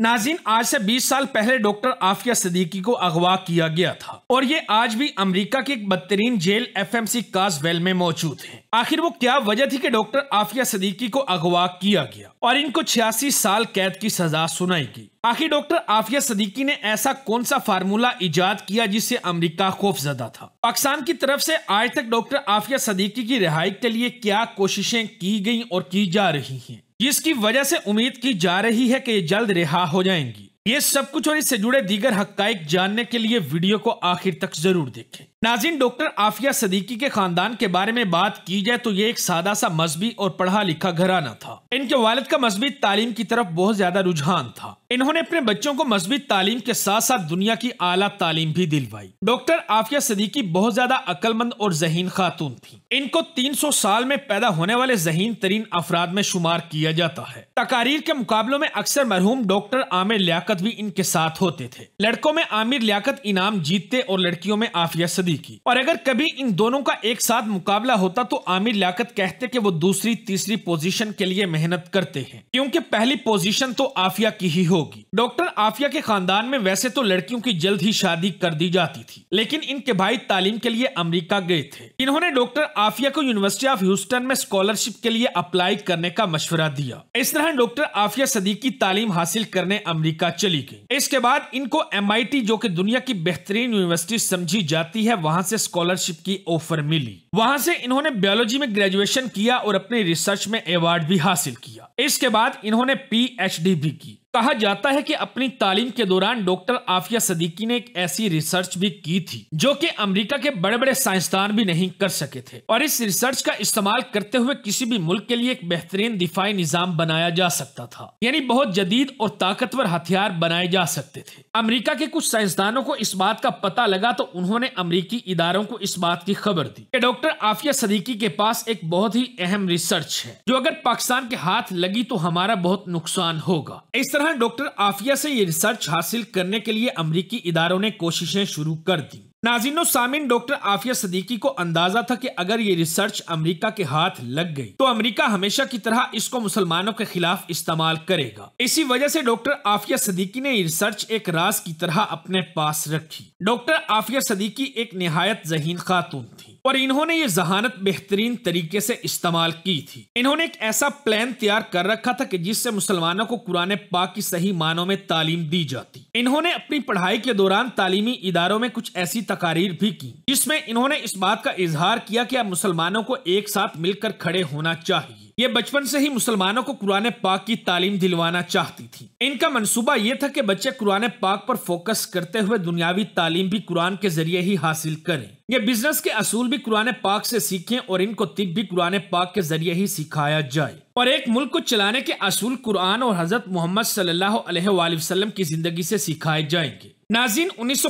नाजिन आज से 20 साल पहले डॉक्टर आफिया सदीकी को अगवा किया गया था और ये आज भी अमेरिका की एक बदतरीन जेल एफएमसी काजवेल में मौजूद है आखिर वो क्या वजह थी कि डॉक्टर आफिया सदीकी को अगवा किया गया और इनको छियासी साल कैद की सजा सुनाई गई आखिर डॉक्टर आफिया सदीकी ने ऐसा कौन सा फार्मूला ईजाद किया जिससे खौफ जदा था पाकिस्तान की तरफ से आज तक डॉक्टर आफिया सदीकी की रिहाई के लिए क्या कोशिशें की गई और की जा रही है जिसकी वजह से उम्मीद की जा रही है कि ये जल्द रिहा हो जाएंगी ये सब कुछ और इससे जुड़े दीगर हक जानने के लिए वीडियो को आखिर तक जरूर देखें नाजिन डॉक्टर आफिया सदीकी के खानदान के बारे में बात की जाए तो ये एक सादा सा मजहबी और पढ़ा लिखा घराना था इनके वालद का मजहबी तालीम की तरफ बहुत ज्यादा रुझान था इन्होंने अपने बच्चों को मजहबी तालीम के साथ साथ दुनिया की आला तालीम भी दिलवाई डॉक्टर आफिया सदीकी बहुत ज्यादा अक्लमंद और जहीन खातून थी इनको सौ साल में पैदा होने वाले जहीन तरीन अफराद में शुमार किया जाता है तकारीर के मुकाबलों में अक्सर मरहूम डॉक्टर आमिर लियाकत भी इनके साथ होते थे लड़कों में आमिर लियाकत इनाम जीतते और लड़कियों में आफिया सदी आमिर की और अगर कभी इन दोनों का एक साथ मुकाबला होता तो आमिर लियाकत कहते कि वो दूसरी तीसरी पोजीशन के लिए मेहनत करते हैं क्योंकि पहली पोजीशन तो आफिया की ही होगी डॉक्टर आफिया के खानदान में वैसे तो लड़कियों की जल्द ही शादी कर दी जाती थी लेकिन इनके भाई तालीम के लिए अमरीका गए थे इन्होंने डॉक्टर आफिया को यूनिवर्सिटी ऑफ ह्यूस्टन में स्कॉलरशिप के लिए अप्लाई करने का मशवरा दिया इस तरह डॉक्टर आफिया सदीकी तालीम हासिल करने अमरीका चली गई इसके बाद इनको एम जो की दुनिया की बेहतरीन यूनिवर्सिटी समझी जाती है है वहां से स्कॉलरशिप की ऑफर मिली वहां से इन्होंने बायोलॉजी में ग्रेजुएशन किया और अपने रिसर्च में अवार्ड भी हासिल किया इसके बाद इन्होंने पीएचडी भी की कहा जाता है कि अपनी तालीम के दौरान डॉक्टर आफिया सदीकी ने एक ऐसी रिसर्च भी की थी जो कि अमेरिका के बड़े बड़े साइंसदान भी नहीं कर सके थे और इस रिसर्च का इस्तेमाल करते हुए किसी भी मुल्क के लिए एक बेहतरीन दिफाई निजाम बनाया जा सकता था यानी बहुत जदीद और ताकतवर हथियार बनाए जा सकते थे अमरीका के कुछ साइंसदानों को इस बात का पता लगा तो उन्होंने अमरीकी इदारों को इस बात की खबर दी की डॉक्टर आफिया सदीकी के पास एक बहुत ही अहम रिसर्च है जो अगर पाकिस्तान के हाथ लगी तो हमारा बहुत नुकसान होगा इस तरह तरह डॉक्टर आफिया से ये रिसर्च हासिल करने के लिए अमरीकी इदारों ने कोशिशें शुरू कर दी नाजिनो सामिन डॉक्टर आफिया सदीकी को अंदाजा था कि अगर ये रिसर्च अमेरिका के हाथ लग गई तो अमेरिका हमेशा की तरह इसको मुसलमानों के खिलाफ इस्तेमाल करेगा इसी वजह से डॉक्टर आफिया सदीकी ने ये रिसर्च एक राज की तरह अपने पास रखी डॉक्टर आफिया सदीकी एक नहायत जहीन खातून थी और इन्होंने ये जहानत बेहतरीन तरीके से इस्तेमाल की थी इन्होंने एक ऐसा प्लान तैयार कर रखा था कि जिससे मुसलमानों को कुरान पाक की सही मानों में तालीम दी जाती इन्होंने अपनी पढ़ाई के दौरान तालीमी इदारों में कुछ ऐसी तकारीर भी की जिसमें इन्होंने इस बात का इजहार किया कि अब मुसलमानों को एक साथ मिलकर खड़े होना चाहिए ये बचपन से ही मुसलमानों को कुरान पाक की तालीम दिलवाना चाहती थी इनका मंसूबा ये था कि बच्चे कुरान पाक पर फोकस करते हुए दुनियावी तालीम भी कुरान के जरिए ही हासिल करें ये बिजनेस के असूल भी कुरान पाक से सीखें और इनको तिब भी कुरान पाक के जरिए ही सिखाया जाए और एक मुल्क को चलाने के असूल कुरान और हजरत मोहम्मद सल्लाम की जिंदगी से सिखाए जाएंगे नाजीन उन्नीस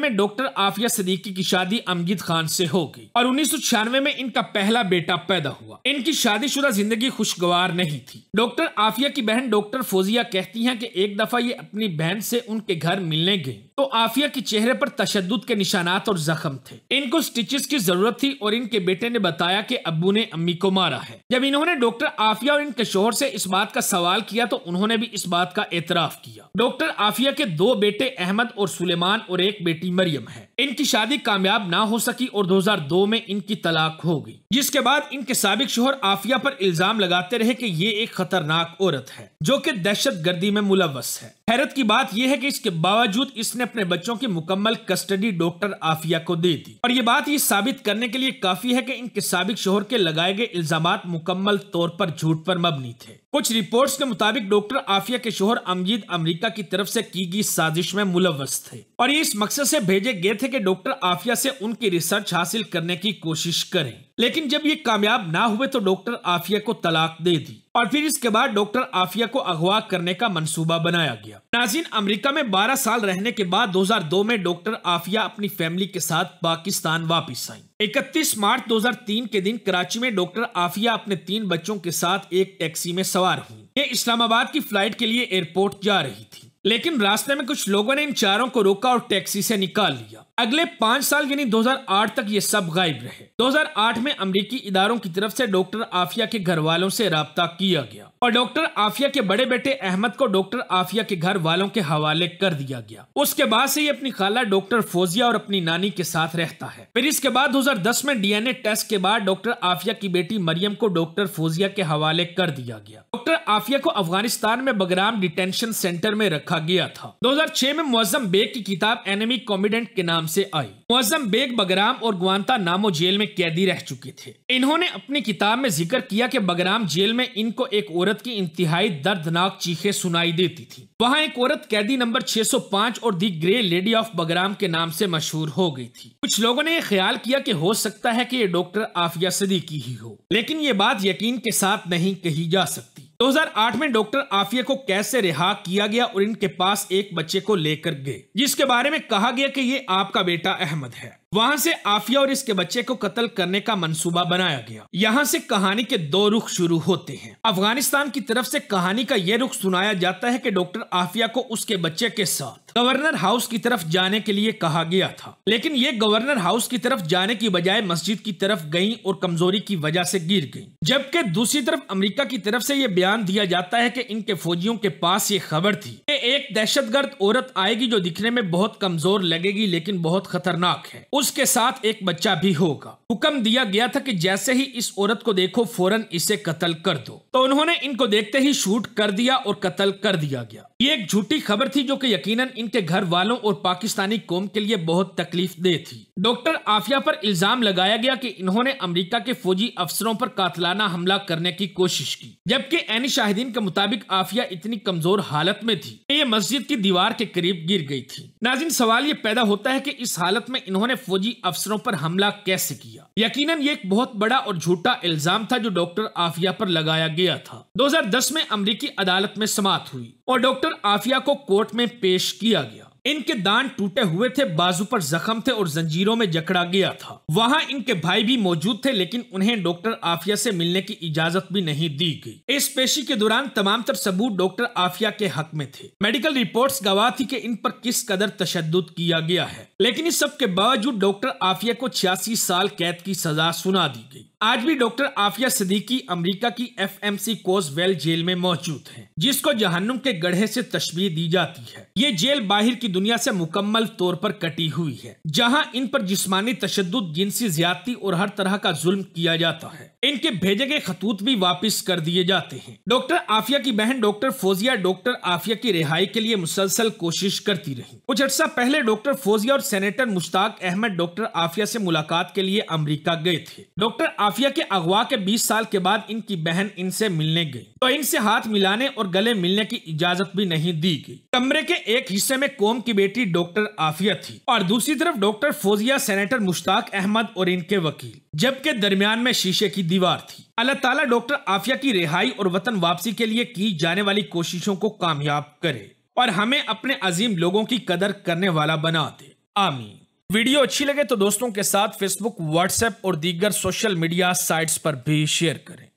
में डॉक्टर आफिया सदीकी की शादी अमजीद खान से हो गई और उन्नीस में इनका पहला बेटा पैदा हुआ इनकी शादीशुदा जिंदगी खुशगवार नहीं थी डॉक्टर आफिया की बहन डॉक्टर फोजिया कहती हैं कि एक दफा ये अपनी बहन से उनके घर मिलने गई तो आफिया के चेहरे पर तशद के निशानात और जख्म थे इनको स्टिचेस की जरूरत थी और इनके बेटे ने बताया कि अबू ने अम्मी को मारा है जब इन्होंने डॉक्टर आफिया और इनके शोहर से इस बात का सवाल किया तो उन्होंने भी इस बात का एतराफ किया डॉक्टर आफिया के दो बेटे अहमद और सुलेमान और एक बेटी मरियम है इनकी शादी कामयाब ना हो सकी और 2002 में इनकी तलाक हो गई जिसके बाद इनके सबक शोहर आफिया पर इल्जाम लगाते रहे कि ये एक खतरनाक औरत है जो कि दहशत गर्दी में मुलवस है हैरत की बात यह है कि इसके बावजूद इसने अपने बच्चों की मुकम्मल कस्टडी डॉक्टर आफिया को दे दी और ये बात ये साबित करने के लिए काफी है कि इन सबक शोहर के लगाए गए इल्जाम मुकम्मल तौर पर झूठ पर मबनी थे कुछ रिपोर्ट्स के मुताबिक डॉक्टर आफिया के शोहर अमजीद अमेरिका की तरफ से की गई साजिश में मुलवस थे और ये इस मकसद से भेजे गए थे कि डॉक्टर आफिया से उनकी रिसर्च हासिल करने की कोशिश करें लेकिन जब ये कामयाब ना हुए तो डॉक्टर आफिया को तलाक दे दी और फिर इसके बाद डॉक्टर आफिया को अगवा करने का मनसूबा बनाया गया नाजीन अमरीका में बारह साल रहने के बाद दो में डॉक्टर आफिया अपनी फैमिली के साथ पाकिस्तान वापिस आई 31 मार्च 2003 के दिन कराची में डॉक्टर आफिया अपने तीन बच्चों के साथ एक टैक्सी में सवार हुई ये इस्लामाबाद की फ्लाइट के लिए एयरपोर्ट जा रही थी लेकिन रास्ते में कुछ लोगों ने इन चारों को रोका और टैक्सी से निकाल लिया अगले पाँच साल यानी 2008 तक ये सब गायब रहे 2008 में अमरीकी इदारों की तरफ से डॉक्टर आफिया के घर वालों से रबता किया गया और डॉक्टर आफिया के बड़े बेटे अहमद को डॉक्टर आफिया के घर वालों के हवाले कर दिया गया उसके बाद से ये अपनी खाला डॉक्टर फोजिया और अपनी नानी के साथ रहता है फिर इसके बाद 2010 में डीएनए टेस्ट के बाद डॉक्टर आफिया की बेटी मरियम को डॉक्टर फोजिया के हवाले कर दिया गया डॉक्टर आफिया को अफगानिस्तान में बगराम डिटेंशन सेंटर में रखा गया था दो में मुजम बेग की किताब एनिमी कॉमिडेंट के नाम से आई मुजम बेग बगराम और ग्वानता नामो जेल में कैदी रह चुके थे इन्होंने अपनी किताब में जिक्र किया की बगराम जेल में इनको एक और औरत की इंतहाई दर्दनाक चीखें सुनाई देती थी वहाँ एक औरत कैदी नंबर 605 और the grey lady of Bagram के नाम से मशहूर हो गई थी कुछ लोगों ने यह ख्याल किया कि हो सकता है कि ये डॉक्टर आफिया सदीकी ही हो लेकिन ये बात यकीन के साथ नहीं कही जा सकती 2008 में डॉक्टर आफिया को कैसे रिहा किया गया और इनके पास एक बच्चे को लेकर गए जिसके बारे में कहा गया कि ये आपका बेटा अहमद है वहां से आफिया और इसके बच्चे को कत्ल करने का मंसूबा बनाया गया यहाँ से कहानी के दो रुख शुरू होते हैं अफगानिस्तान की तरफ से कहानी का ये रुख सुनाया जाता है कि डॉक्टर आफिया को उसके बच्चे के साथ गवर्नर हाउस की तरफ जाने के लिए कहा गया था लेकिन ये गवर्नर हाउस की तरफ जाने की बजाय मस्जिद की तरफ गई और कमजोरी की वजह से गिर गई जबकि दूसरी तरफ अमरीका की तरफ से ये बयान दिया जाता है की इनके फौजियों के पास ये खबर थी एक दहशतगर्द औरत आएगी जो दिखने में बहुत कमजोर लगेगी लेकिन बहुत खतरनाक है उसके साथ एक बच्चा भी होगा हुक्म दिया गया था कि जैसे ही इस औरत को देखो फौरन इसे कत्ल कर दो तो उन्होंने इनको देखते ही शूट कर दिया और कत्ल कर दिया गया ये एक झूठी खबर थी जो कि यकीनन इनके घर वालों और पाकिस्तानी कौम के लिए बहुत तकलीफ दे थी डॉक्टर आफिया पर इल्जाम लगाया गया कि इन्होंने अमेरिका के फौजी अफसरों पर कातलाना हमला करने की कोशिश की जबकि एनी शाहिदीन के मुताबिक आफिया इतनी कमजोर हालत में थी मस्जिद की दीवार के करीब गिर गई थी नाजिन सवाल ये पैदा होता है कि इस हालत में इन्होंने फौजी अफसरों पर हमला कैसे किया यकीनन ये एक बहुत बड़ा और झूठा इल्जाम था जो डॉक्टर आफिया पर लगाया गया था 2010 में अमरीकी अदालत में समाप्त हुई और डॉक्टर आफिया को कोर्ट में पेश किया गया इनके दान टूटे हुए थे बाजू पर जख्म थे और जंजीरों में जकड़ा गया था वहाँ इनके भाई भी मौजूद थे लेकिन उन्हें डॉक्टर आफिया से मिलने की इजाजत भी नहीं दी गई इस पेशी के दौरान तमाम तर सबूत डॉक्टर आफिया के हक में थे मेडिकल रिपोर्ट गवाह थी की इन पर किस कदर तशद किया गया है लेकिन इस सब के बावजूद डॉक्टर आफिया को छियासी साल कैद की सजा सुना दी गई आज भी डॉक्टर आफिया सदीकी अमेरिका की एफएमसी कोसवेल जेल में मौजूद हैं, जिसको जहन्नुम के गढ़े से तस्वीर दी जाती है ये जेल बाहर की दुनिया से मुकम्मल तौर पर कटी हुई है जहां इन पर जिस्मानी तशद जिनसी ज्यादा और हर तरह का जुल्म किया जाता है इनके भेजे गए खतूत भी वापिस कर दिए जाते हैं डॉक्टर आफिया की बहन डॉक्टर फोजिया डॉक्टर आफिया की रिहाई के लिए मुसलसल कोशिश करती रही कुछ अर्सा पहले डॉक्टर फोजिया और सेनेटर मुश्ताक अहमद डॉक्टर आफिया से मुलाकात के लिए अमेरिका गए थे डॉक्टर आफिया के अगवा के 20 साल के बाद इनकी बहन इनसे मिलने गई तो इनसे हाथ मिलाने और गले मिलने की इजाजत भी नहीं दी गई कमरे के एक हिस्से में कोम की बेटी डॉक्टर आफिया थी और दूसरी तरफ डॉक्टर फोजिया सेनेटर मुश्ताक अहमद और इनके वकील जबकि दरमियान में शीशे की दीवार थी अल्लाह ताला डॉक्टर आफिया की रिहाई और वतन वापसी के लिए की जाने वाली कोशिशों को कामयाब करे और हमें अपने अजीम लोगों की कदर करने वाला बना दे आमीन वीडियो अच्छी लगे तो दोस्तों के साथ फेसबुक व्हाट्सएप और दीगर सोशल मीडिया साइट्स पर भी शेयर करें